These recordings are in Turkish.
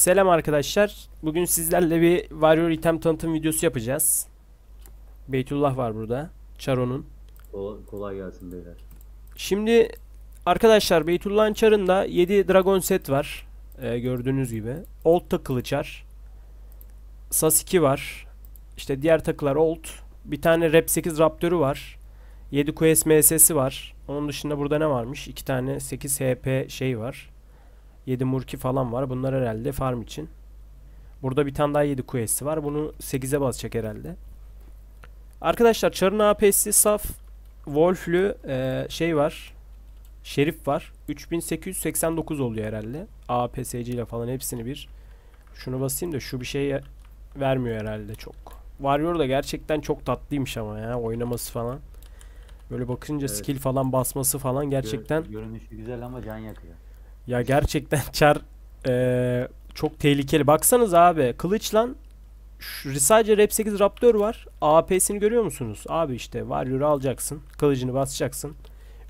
Selam arkadaşlar. Bugün sizlerle bir Warrior item tanıtım videosu yapacağız. Beytullah var burada. Charon'un. Kolay gelsin beyler. Şimdi arkadaşlar Beytullah'ın çarında 7 dragon set var. Ee, gördüğünüz gibi. Old takılı çar. Sas 2 var. İşte diğer takılar old. Bir tane rep 8 raptörü var. 7 quest ms'si var. Onun dışında burada ne varmış? 2 tane 8 hp şey var. 7 murki falan var. Bunlar herhalde farm için. Burada bir tane daha 7 QS'i var. Bunu 8'e basacak herhalde. Arkadaşlar Çar'ın AP'si saf. Wolf'lü e, şey var. Şerif var. 3889 oluyor herhalde. APSC ile falan hepsini bir. Şunu basayım da şu bir şey vermiyor herhalde çok. Warrior da gerçekten çok tatlıymış ama ya oynaması falan. Böyle bakınca evet. skill falan basması falan gerçekten. Görünüşü güzel ama can yakıyor. Ya gerçekten Çar e, çok tehlikeli. Baksanız abi kılıçlan şu, sadece Rap 8 Raptor var. AP'sini görüyor musunuz? Abi işte Warrior'ı alacaksın. Kılıcını basacaksın.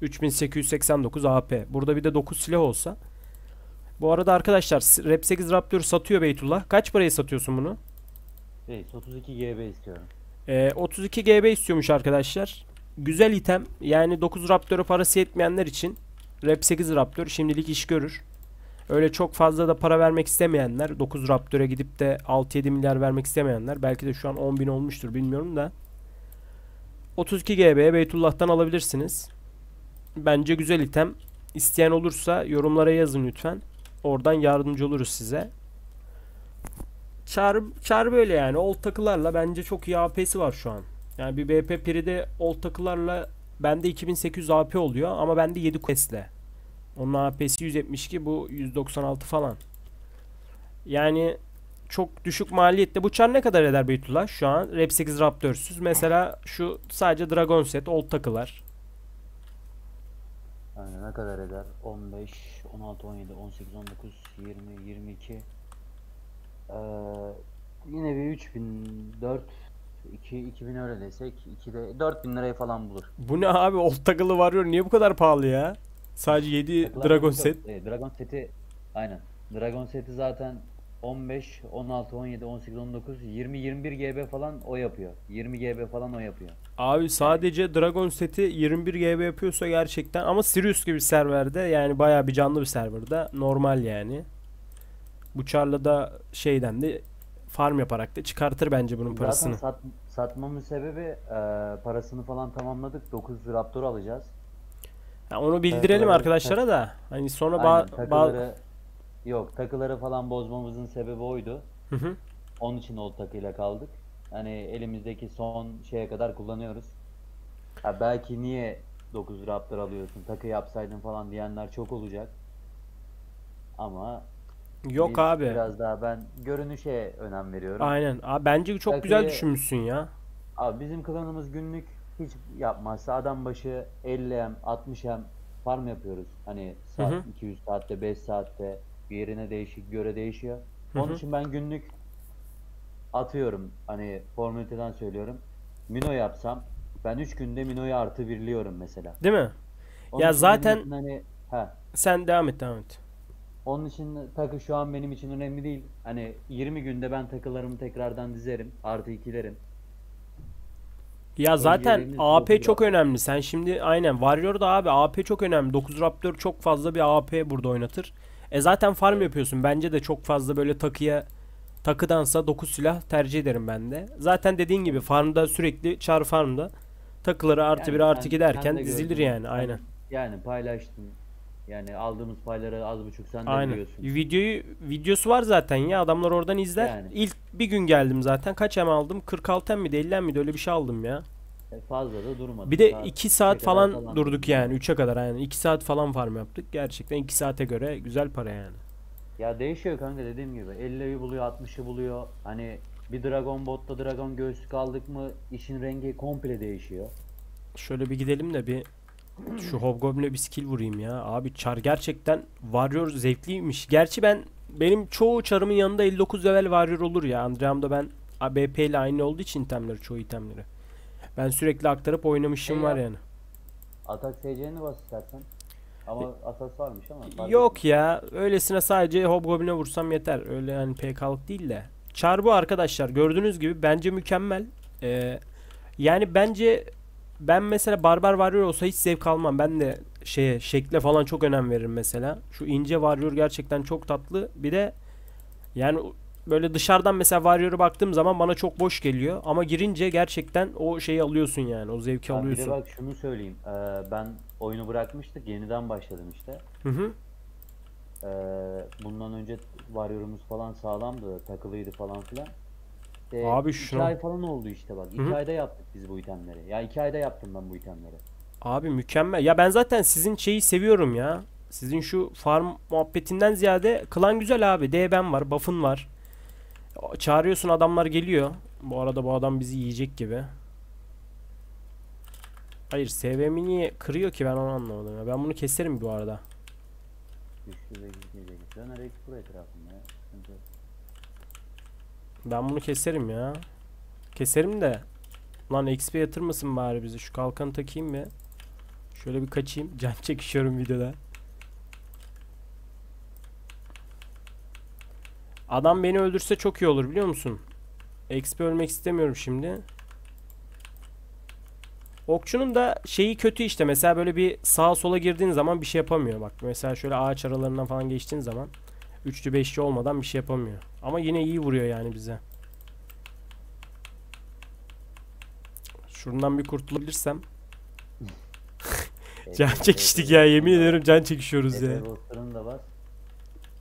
3889 AP. Burada bir de 9 silah olsa. Bu arada arkadaşlar Rap 8 Raptor satıyor Beytullah. Kaç paraya satıyorsun bunu? Reis 32 GB istiyorum. Ee, 32 GB istiyormuş arkadaşlar. Güzel item. Yani 9 Raptor'a parası yetmeyenler için Rap 8 Raptor şimdilik iş görür. Öyle çok fazla da para vermek istemeyenler 9 Raptor'a gidip de 6-7 milyar vermek istemeyenler belki de şu an 10 bin olmuştur bilmiyorum da 32 GB'ye Beytullah'tan alabilirsiniz. Bence güzel item. İsteyen olursa yorumlara yazın lütfen. Oradan yardımcı oluruz size. Çar, çar böyle yani. Old takılarla bence çok iyi AP'si var şu an. Yani bir BP piride old takılarla bende 2800 AP oluyor ama bende 7 questle. Onun AP'si 172 bu 196 falan. Yani çok düşük maliyette bu çar ne kadar eder Beytullah şu an? rep 8 Raptor'süz. Mesela şu sadece Dragon set old takılar. Yani ne kadar eder? 15, 16, 17, 18, 19, 20, 22. Ee, yine bir 3000, 4, 2, 2000 öyle desek 2 de 4000 liraya falan bulur. Bu ne abi old takılı varıyor niye bu kadar pahalı ya? Sadece 7 Takılan Dragon set. E, Dragon seti aynen. Dragon seti zaten 15, 16, 17, 18, 19, 20, 21 GB falan o yapıyor. 20 GB falan o yapıyor. Abi sadece Dragon seti 21 GB yapıyorsa gerçekten ama Sirius gibi serverde yani bayağı bir canlı bir serverda normal yani. Bu Charla da şeyden de farm yaparak da çıkartır bence bunun parasını. Zaten sat, satmamın sebebi e, parasını falan tamamladık. 9 Raptor alacağız. Yani onu bildirelim evet, arkadaşlara evet. da. Hani sonra ba- takıları, ba- yok takıları falan bozmamızın sebebi oydu. Hı hı. Onun için old takıyla kaldık. Hani elimizdeki son şeye kadar kullanıyoruz. Ha belki niye 9 Raptor alıyorsun takı yapsaydın falan diyenler çok olacak. Ama Yok bir, abi. Biraz daha ben görünüşe önem veriyorum. Aynen. Abi bence çok Takıyı, güzel düşünmüşsün ya. Abi bizim klanımız günlük hiç yapmazsa adam başı 50M, 60M farm yapıyoruz. Hani saat hı hı. 200 saatte, 5 saatte bir yerine değişik göre değişiyor. Onun hı hı. için ben günlük atıyorum. Hani formüliteden söylüyorum. Mino yapsam ben 3 günde Mino'yu artı birliyorum mesela. Değil mi? Onun ya zaten hani he. Sen devam et, devam et. Onun için takı şu an benim için önemli değil. Hani 20 günde ben takılarımı tekrardan dizerim. Artı ikilerim. Ya zaten AP çok önemli. Sen şimdi aynen Warrior da abi AP çok önemli. 9 Raptor çok fazla bir AP burada oynatır. E zaten farm evet. yapıyorsun. Bence de çok fazla böyle takıya takıdansa 9 silah tercih ederim ben de. Zaten dediğin gibi farmda sürekli çar farmda takıları artı yani bir artı 2 derken dizilir yani aynen. Yani paylaştım. Yani aldığımız payları az buçuk sen de Aynen. biliyorsun. Videoyu videosu var zaten ya adamlar oradan izler. Yani. İlk bir gün geldim zaten. Kaç em aldım? 46 em miydi? 50 em miydi? Öyle bir şey aldım ya. E fazla da durmadık. Bir de 2 saat falan, falan durduk yani 3'e kadar yani 2 saat falan farm yaptık. Gerçekten 2 saate göre güzel para yani. Ya değişiyor kanka dediğim gibi. 50'yi buluyor, 60'ı buluyor. Hani bir Dragon Bot'ta Dragon göğsü aldık mı işin rengi komple değişiyor. Şöyle bir gidelim de bir şu Hobgoblin'e bir skill vurayım ya. Abi char gerçekten Warrior zevkliymiş. Gerçi ben benim çoğu charımın yanında 59 level Warrior olur ya. Andream'da ben BP ile aynı olduğu için itemleri çoğu itemleri. Ben sürekli aktarıp oynamışım şey var ya. yani. Atak SC'ni bas istersen. Ama asas varmış ama. Yok ya. Öylesine sadece Hobgoblin'e vursam yeter. Öyle yani PK'lık değil de. Char bu arkadaşlar. Gördüğünüz gibi bence mükemmel. Ee, yani bence ben mesela Barbar Warrior olsa hiç zevk almam. Ben de şeye şekle falan çok önem veririm mesela. Şu ince Warrior gerçekten çok tatlı. Bir de yani böyle dışarıdan mesela Warrior'a baktığım zaman bana çok boş geliyor. Ama girince gerçekten o şeyi alıyorsun yani. O zevki ya alıyorsun. Bir de bak şunu söyleyeyim. Ee, ben oyunu bırakmıştık. Yeniden başladım işte. Hı hı. Ee, bundan önce Warrior'umuz falan sağlamdı. Takılıydı falan filan. İşte Abi iki ay falan oldu işte bak. İki ayda yaptık biz bu itemleri. Ya iki ayda yaptım ben bu itemleri. Abi mükemmel. Ya ben zaten sizin şeyi seviyorum ya. Sizin şu farm muhabbetinden ziyade klan güzel abi. DB'm var, buff'ın var. Çağırıyorsun adamlar geliyor. Bu arada bu adam bizi yiyecek gibi. Hayır SV'mi niye kırıyor ki ben onu anlamadım ya. Ben bunu keserim bu arada. Dönerek bu etrafında. Ben bunu keserim ya. Keserim de. Lan XP yatırmasın bari bizi. Şu kalkanı takayım mı? Şöyle bir kaçayım. Can çekişiyorum videoda. Adam beni öldürse çok iyi olur biliyor musun? XP ölmek istemiyorum şimdi. Okçunun da şeyi kötü işte. Mesela böyle bir sağa sola girdiğin zaman bir şey yapamıyor. Bak mesela şöyle ağaç aralarından falan geçtiğin zaman Üçlü beşli olmadan bir şey yapamıyor. Ama yine iyi vuruyor yani bize. Şuradan bir kurtulabilirsem. can çekiştik ya yemin ediyorum can çekişiyoruz ya.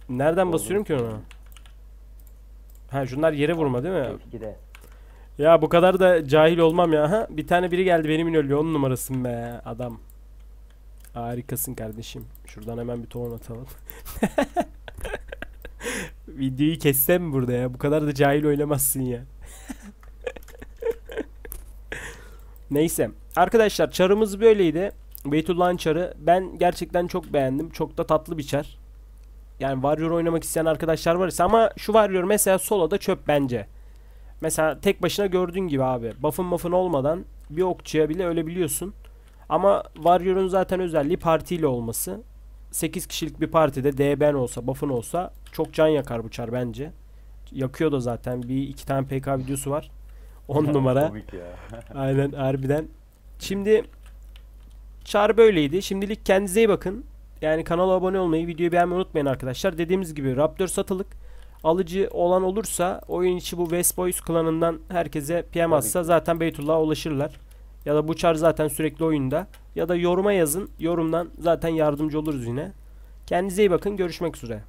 Nereden basıyorum ki onu? Ha şunlar yere vurma değil mi? Ya bu kadar da cahil olmam ya. Ha, bir tane biri geldi benim ölüyor. Onun numarasın be adam. Harikasın kardeşim. Şuradan hemen bir torun atalım. videoyu kessem burada ya. Bu kadar da cahil oynamazsın ya. Neyse. Arkadaşlar çarımız böyleydi. Beytullah'ın çarı. Ben gerçekten çok beğendim. Çok da tatlı bir çar. Yani Warrior oynamak isteyen arkadaşlar var ise ama şu Warrior mesela solo da çöp bence. Mesela tek başına gördüğün gibi abi. Buff'ın muff'ın olmadan bir okçuya bile ölebiliyorsun. Ama Warrior'un zaten özelliği partiyle olması. 8 kişilik bir partide DB'n olsa, buff'ın olsa çok can yakar bu çar bence. Yakıyor da zaten. Bir iki tane PK videosu var. 10 numara. Aynen harbiden. Şimdi çar böyleydi. Şimdilik kendinize iyi bakın. Yani kanala abone olmayı, videoyu beğenmeyi unutmayın arkadaşlar. Dediğimiz gibi Raptor satılık. Alıcı olan olursa oyun içi bu West Boys klanından herkese PM atsa zaten Beytullah'a ulaşırlar. Ya da bu çar zaten sürekli oyunda. Ya da yoruma yazın. Yorumdan zaten yardımcı oluruz yine. Kendinize iyi bakın. Görüşmek üzere.